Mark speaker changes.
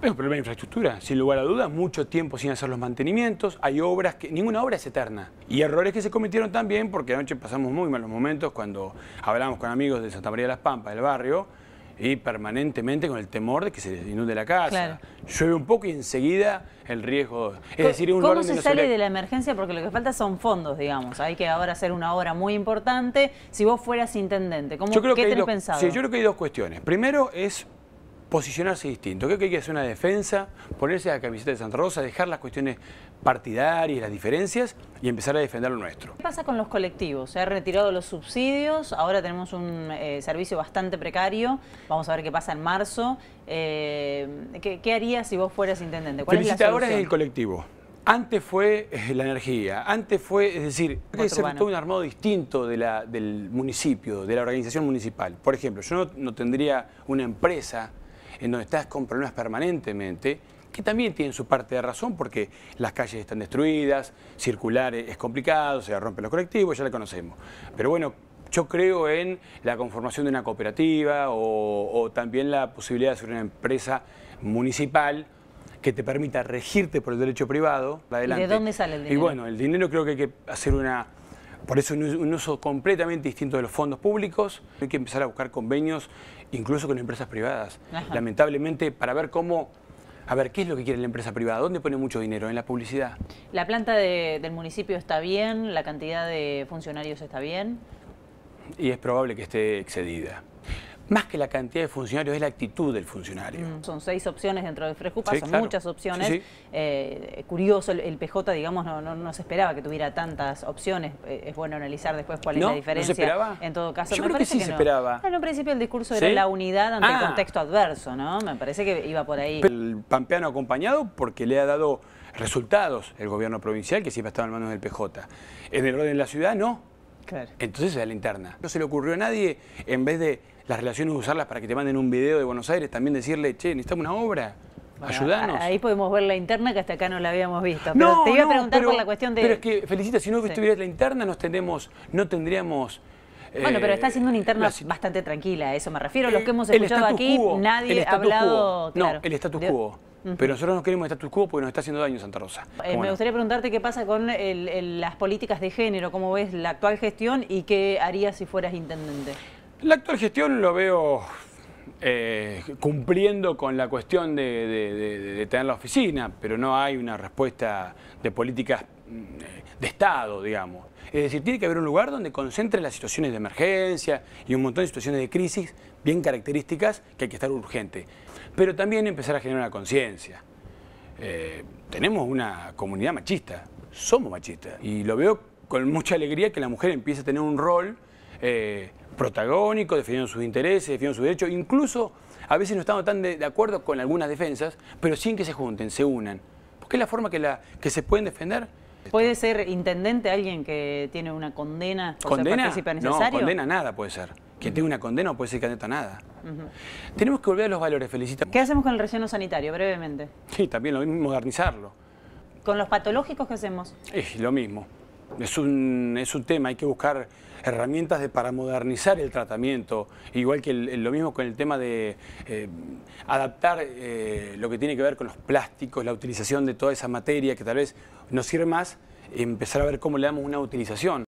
Speaker 1: Es un problema de infraestructura, sin lugar a dudas, mucho tiempo sin hacer los mantenimientos, hay obras que, ninguna obra es eterna. Y errores que se cometieron también, porque anoche pasamos muy malos momentos cuando hablamos con amigos de Santa María de las Pampas, del barrio, y permanentemente con el temor de que se inunde la casa. Llueve un poco y enseguida el riesgo... Es decir, un ¿Cómo se sale de
Speaker 2: la emergencia? Porque lo que falta son fondos, digamos. Hay que ahora hacer una obra muy importante. Si vos fueras intendente, ¿cómo, yo creo ¿qué que tenés pensado? yo creo
Speaker 1: que hay dos cuestiones. Primero es posicionarse distinto. Creo que hay que hacer una defensa, ponerse a la camiseta de Santa Rosa, dejar las cuestiones partidarias, las diferencias y empezar a defender lo nuestro.
Speaker 2: ¿Qué pasa con los colectivos? Se han retirado los subsidios, ahora tenemos un eh, servicio bastante precario, vamos a ver qué pasa en marzo. Eh, ¿qué, harías si vos fueras intendente? ¿Cuál es la ahora es el colectivo. Antes fue
Speaker 1: eh, la energía, antes fue, es decir, se todo un armado distinto de la, del municipio, de la organización municipal. Por ejemplo, yo no tendría una empresa en donde estás con problemas permanentemente, que también tienen su parte de razón porque las calles están destruidas, circular es complicado, se rompen los colectivos, ya la conocemos. Pero bueno, yo creo en la conformación de una cooperativa o, también la posibilidad de hacer una empresa municipal que te permita regirte por el derecho privado. Adelante. de dónde
Speaker 2: sale el dinero? Y bueno,
Speaker 1: el dinero creo que hay que hacer una por eso un uso completamente distinto de los fondos públicos. Hay que empezar a buscar convenios incluso con empresas privadas. Lamentablemente, para ver cómo a ver, ¿qué es lo que quiere la empresa privada? ¿Dónde pone mucho dinero? En la publicidad.
Speaker 2: ¿La planta del municipio está bien? ¿La cantidad de funcionarios está bien?
Speaker 1: Y es probable que esté excedida más que la cantidad de funcionarios, es la actitud del funcionario.
Speaker 2: Mm, son seis opciones dentro de Frescupa, son muchas opciones. Eh, curioso, el, PJ, digamos, no, se esperaba que tuviera tantas opciones. Eh, es bueno analizar después cuál es la diferencia. En todo caso, Yo creo que sí se esperaba. En un principio el discurso era la unidad ante el ah. contexto adverso, ¿no? Me parece que iba por ahí.
Speaker 1: El pampeano acompañado porque le ha dado resultados el gobierno provincial, que siempre estaba en manos del PJ. En el orden de la ciudad, no. Entonces es la interna. No se le ocurrió a nadie, en vez de las relaciones usarlas para que te manden un video de Buenos Aires, también decirle, che, necesitamos una obra. Ayudanos. Ahí
Speaker 2: podemos ver la interna que hasta acá no la habíamos visto. Pero no, te iba a preguntar por la cuestión de. Pero es que,
Speaker 1: felicita, si no la interna, nos tenemos, no tendríamos. Eh, bueno, pero está siendo una interna
Speaker 2: bastante tranquila, eso me refiero. a los eh, que hemos escuchado aquí, nadie ha hablado.
Speaker 1: no, el status quo. Pero nosotros no queremos estar quo porque nos está haciendo daño Santa Rosa. Eh, me gustaría
Speaker 2: preguntarte qué pasa con las políticas de género, cómo ves la actual gestión y qué harías si fueras intendente.
Speaker 1: La actual gestión lo veo eh, cumpliendo con la cuestión de, de, tener la oficina, pero no hay una respuesta de políticas mm, de Estado, digamos. Es decir, tiene que haber un lugar donde concentren las situaciones de emergencia y un montón de situaciones de crisis bien características que hay que estar urgente. Pero también empezar a generar una conciencia. Eh, tenemos una comunidad machista, somos machistas. Y lo veo con mucha alegría que la mujer empiece a tener un rol eh, protagónico, defendiendo sus intereses, defendiendo sus derechos, incluso a veces no estamos tan de, acuerdo con algunas defensas, pero sin que se junten, se unan. Porque es la forma que, la, que se pueden defender
Speaker 2: ¿Puede ser intendente alguien que tiene una condena ¿Condena? necesario? No, condena
Speaker 1: nada puede ser. Quien tenga una condena no puede ser candidato a nada. Tenemos que volver a los valores, felicita. ¿Qué hacemos
Speaker 2: con el relleno sanitario, brevemente?
Speaker 1: Sí, también lo mismo, modernizarlo.
Speaker 2: ¿Con los patológicos qué hacemos?
Speaker 1: Es lo mismo es un, es tema, hay que buscar herramientas de, para modernizar el tratamiento, igual que lo mismo con el tema de eh, adaptar eh, lo que tiene que ver con los plásticos, la utilización de toda esa materia que tal vez nos sirve más, empezar a ver cómo le damos una utilización.